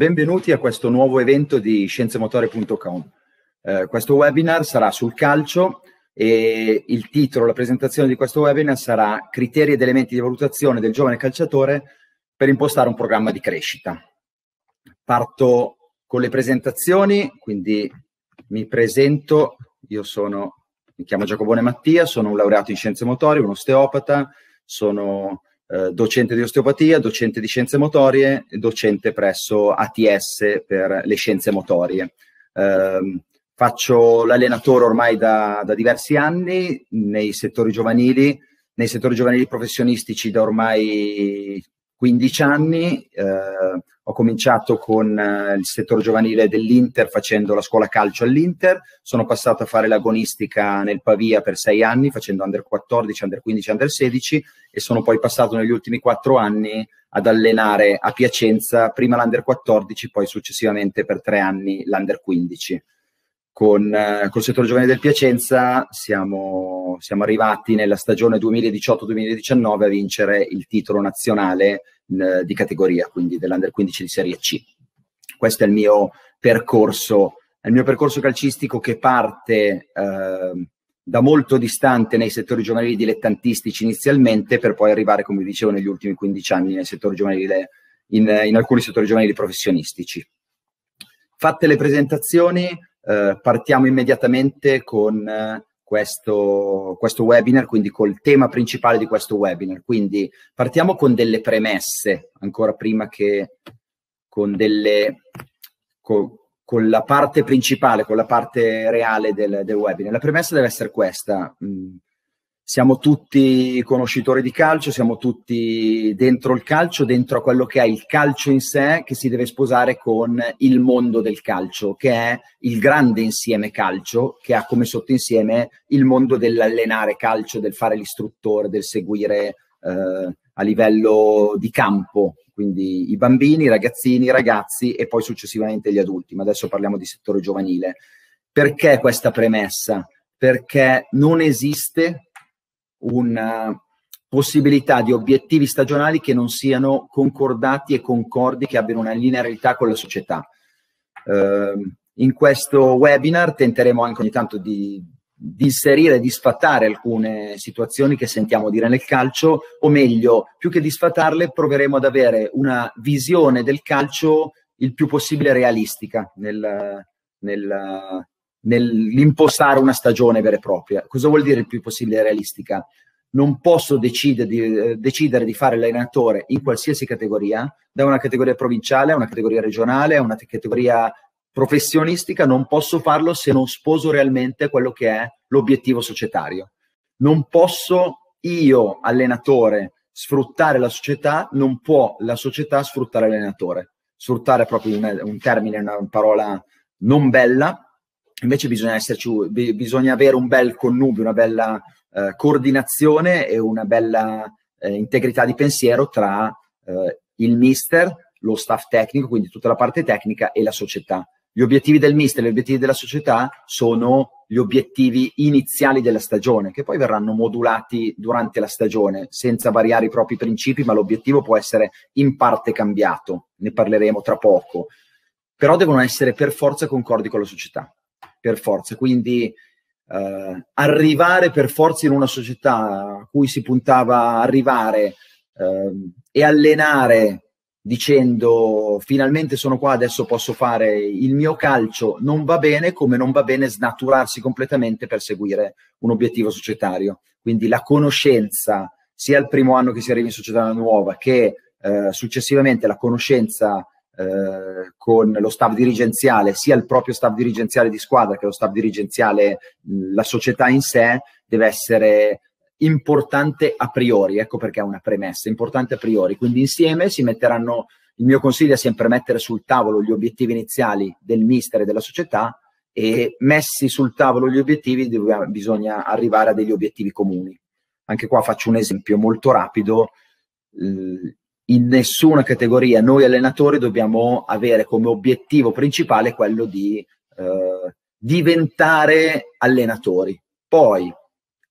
Benvenuti a questo nuovo evento di scienzemotore.com. Eh, questo webinar sarà sul calcio e il titolo, la presentazione di questo webinar sarà Criteri ed elementi di valutazione del giovane calciatore per impostare un programma di crescita. Parto con le presentazioni, quindi mi presento, io sono, mi chiamo Giacobone Mattia, sono un laureato in scienze motorie, un osteopata, sono eh, docente di osteopatia, docente di scienze motorie, docente presso ATS per le scienze motorie. Eh, faccio l'allenatore ormai da, da, diversi anni nei settori giovanili, nei settori giovanili professionistici da ormai 15 anni, eh, ho cominciato con eh, il settore giovanile dell'Inter facendo la scuola calcio all'Inter, sono passato a fare l'agonistica nel Pavia per 6 anni facendo under 14, under 15, under 16 e sono poi passato negli ultimi 4 anni ad allenare a Piacenza prima l'under 14, poi successivamente per 3 anni l'under 15 con eh, col settore giovanile del Piacenza siamo, siamo arrivati nella stagione 2018-2019 a vincere il titolo nazionale eh, di categoria, quindi dell'Under 15 di Serie C. Questo è il mio percorso, il mio percorso calcistico che parte eh, da molto distante nei settori giovanili dilettantistici inizialmente, per poi arrivare, come dicevo, negli ultimi 15 anni nel settore giovanile, in, in alcuni settori giovanili professionistici. Fatte le presentazioni, eh, partiamo immediatamente con eh, questo, questo webinar, quindi col tema principale di questo webinar. Quindi partiamo con delle premesse, ancora prima che con delle... Con, con la parte principale, con la parte reale del, del webinar. La premessa deve essere questa. Mh, mm, siamo tutti conoscitori di calcio, siamo tutti dentro il calcio, dentro quello che è il calcio in sé, che si deve sposare con il mondo del calcio, che è il grande insieme calcio, che ha come sottoinsieme il mondo dell'allenare calcio, del fare l'istruttore, del seguire eh, a livello di campo, quindi i bambini, i ragazzini, i ragazzi e poi successivamente gli adulti, ma adesso parliamo di settore giovanile. Perché questa premessa? Perché non esiste una possibilità di obiettivi stagionali che non siano concordati e concordi, che abbiano una linearità con la società. Eh, in questo webinar tenteremo anche ogni tanto di, di inserire e di sfatare alcune situazioni che sentiamo dire nel calcio, o meglio, più che di sfatarle, proveremo ad avere una visione del calcio il più possibile realistica nel, nel, nell'impostare una stagione vera e propria. Cosa vuol dire il più possibile realistica? Non posso decide di, eh, decidere di fare l'allenatore in qualsiasi categoria, da una categoria provinciale a una categoria regionale a una categoria professionistica, non posso farlo se non sposo realmente quello che è l'obiettivo societario. Non posso io, allenatore, sfruttare la società, non può la società sfruttare l'allenatore. Sfruttare è proprio un, un termine, una parola non bella, Invece bisogna, esserci, bisogna avere un bel connubio, una bella eh, coordinazione e una bella eh, integrità di pensiero tra eh, il mister, lo staff tecnico, quindi tutta la parte tecnica e la società. Gli obiettivi del mister e gli obiettivi della società sono gli obiettivi iniziali della stagione, che poi verranno modulati durante la stagione, senza variare i propri principi, ma l'obiettivo può essere in parte cambiato, ne parleremo tra poco, però devono essere per forza concordi con la società per forza. Quindi eh, arrivare per forza in una società a cui si puntava arrivare eh, e allenare dicendo finalmente sono qua, adesso posso fare il mio calcio, non va bene come non va bene snaturarsi completamente per seguire un obiettivo societario. Quindi la conoscenza, sia il primo anno che si arriva in società nuova che eh, successivamente la conoscenza eh, con lo staff dirigenziale, sia il proprio staff dirigenziale di squadra che lo staff dirigenziale, la società in sé, deve essere importante a priori, ecco perché è una premessa, importante a priori. Quindi insieme si metteranno, il mio consiglio è sempre mettere sul tavolo gli obiettivi iniziali del mister e della società e messi sul tavolo gli obiettivi bisogna arrivare a degli obiettivi comuni. Anche qua faccio un esempio molto rapido in nessuna categoria noi allenatori dobbiamo avere come obiettivo principale quello di eh, diventare allenatori. Poi,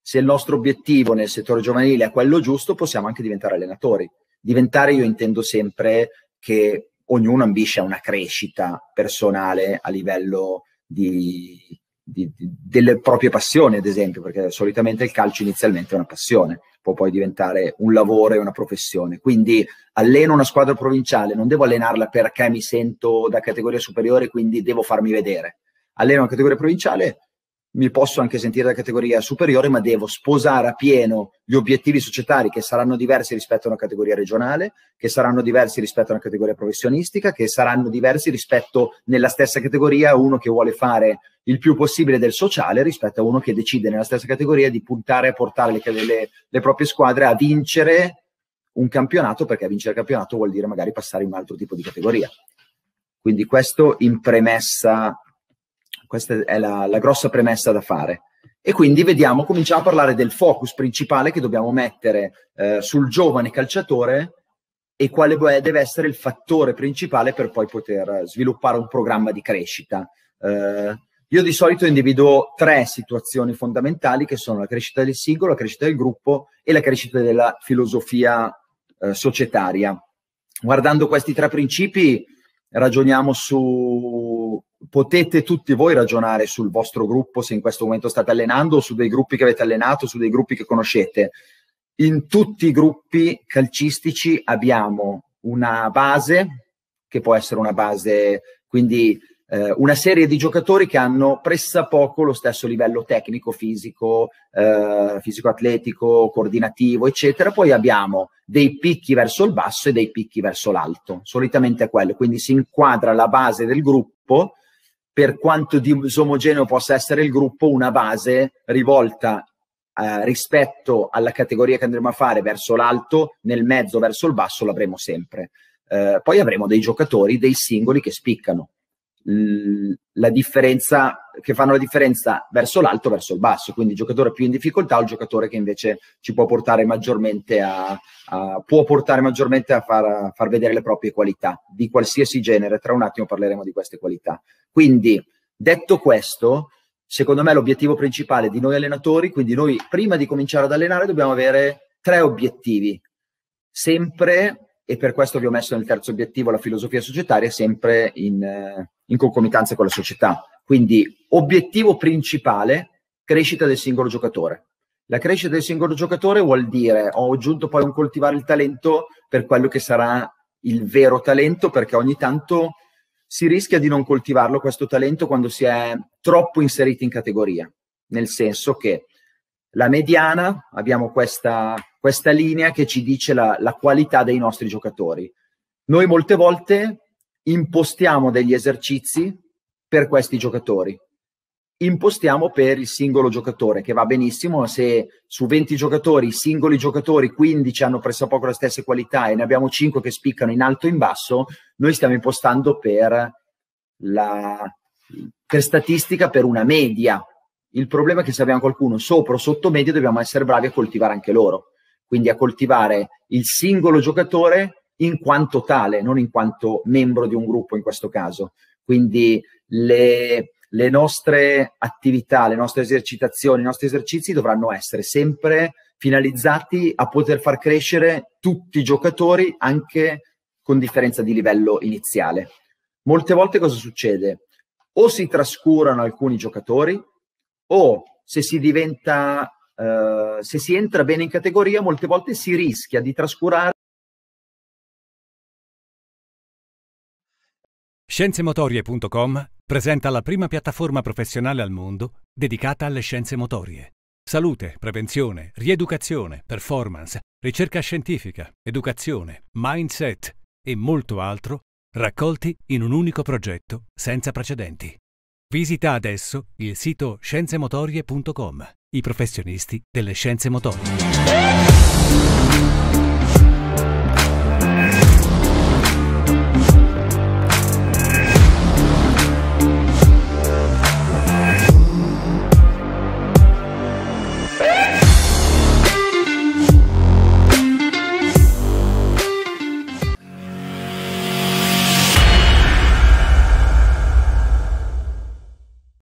se il nostro obiettivo nel settore giovanile è quello giusto, possiamo anche diventare allenatori. Diventare io intendo sempre che ognuno ambisce a una crescita personale a livello di, di, di, delle proprie passioni, ad esempio, perché solitamente il calcio inizialmente è una passione, può poi diventare un lavoro e una professione. Quindi alleno una squadra provinciale, non devo allenarla perché mi sento da categoria superiore, quindi devo farmi vedere. Alleno una categoria provinciale, mi posso anche sentire da categoria superiore, ma devo sposare a pieno gli obiettivi societari che saranno diversi rispetto a una categoria regionale, che saranno diversi rispetto a una categoria professionistica, che saranno diversi rispetto nella stessa categoria uno che vuole fare il più possibile del sociale rispetto a uno che decide nella stessa categoria di puntare a portare le, le, le proprie squadre a vincere un campionato, perché vincere il campionato vuol dire magari passare in un altro tipo di categoria. Quindi questo in premessa, questa è la, la grossa premessa da fare. E quindi vediamo, cominciamo a parlare del focus principale che dobbiamo mettere eh, sul giovane calciatore e quale deve essere il fattore principale per poi poter eh, sviluppare un programma di crescita. Eh, io di solito individuo tre situazioni fondamentali che sono la crescita del singolo, la crescita del gruppo e la crescita della filosofia eh, societaria. Guardando questi tre principi ragioniamo su potete tutti voi ragionare sul vostro gruppo se in questo momento state allenando o su dei gruppi che avete allenato, su dei gruppi che conoscete. In tutti i gruppi calcistici abbiamo una base che può essere una base quindi eh, una serie di giocatori che hanno pressappoco lo stesso livello tecnico, fisico, eh, fisico-atletico, coordinativo, eccetera. Poi abbiamo dei picchi verso il basso e dei picchi verso l'alto, solitamente è quello, quindi si inquadra la base del gruppo, per quanto disomogeneo possa essere il gruppo, una base rivolta eh, rispetto alla categoria che andremo a fare verso l'alto, nel mezzo, verso il basso, l'avremo sempre. Eh, poi avremo dei giocatori, dei singoli che spiccano la differenza che fanno la differenza verso l'alto verso il basso, quindi il giocatore più in difficoltà o il giocatore che invece ci può portare maggiormente a, a può portare maggiormente a far, a far, vedere le proprie qualità di qualsiasi genere. Tra un attimo parleremo di queste qualità. Quindi, detto questo, secondo me l'obiettivo principale di noi allenatori, quindi noi prima di cominciare ad allenare dobbiamo avere tre obiettivi, sempre e per questo vi ho messo nel terzo obiettivo la filosofia societaria sempre in eh, in concomitanza con la società. Quindi obiettivo principale, crescita del singolo giocatore. La crescita del singolo giocatore vuol dire ho aggiunto poi un coltivare il talento per quello che sarà il vero talento, perché ogni tanto si rischia di non coltivarlo questo talento quando si è troppo inseriti in categoria, nel senso che la mediana, abbiamo questa, questa linea che ci dice la, la qualità dei nostri giocatori. Noi molte volte impostiamo degli esercizi per questi giocatori. Impostiamo per il singolo giocatore, che va benissimo se su 20 giocatori, singoli giocatori, 15 hanno pressappoco le stesse qualità e ne abbiamo 5 che spiccano in alto e in basso, noi stiamo impostando per, la, per statistica, per una media. Il problema è che se abbiamo qualcuno sopra o sotto media dobbiamo essere bravi a coltivare anche loro, quindi a coltivare il singolo giocatore in quanto tale, non in quanto membro di un gruppo in questo caso. Quindi le, le nostre attività, le nostre esercitazioni, i nostri esercizi dovranno essere sempre finalizzati a poter far crescere tutti i giocatori anche con differenza di livello iniziale. Molte volte cosa succede? O si trascurano alcuni giocatori o se si diventa eh, se si entra bene in categoria molte volte si rischia di trascurare Scienzemotorie.com presenta la prima piattaforma professionale al mondo dedicata alle scienze motorie. Salute, prevenzione, rieducazione, performance, ricerca scientifica, educazione, mindset e molto altro raccolti in un unico progetto senza precedenti. Visita adesso il sito scienzemotorie.com, i professionisti delle scienze motorie.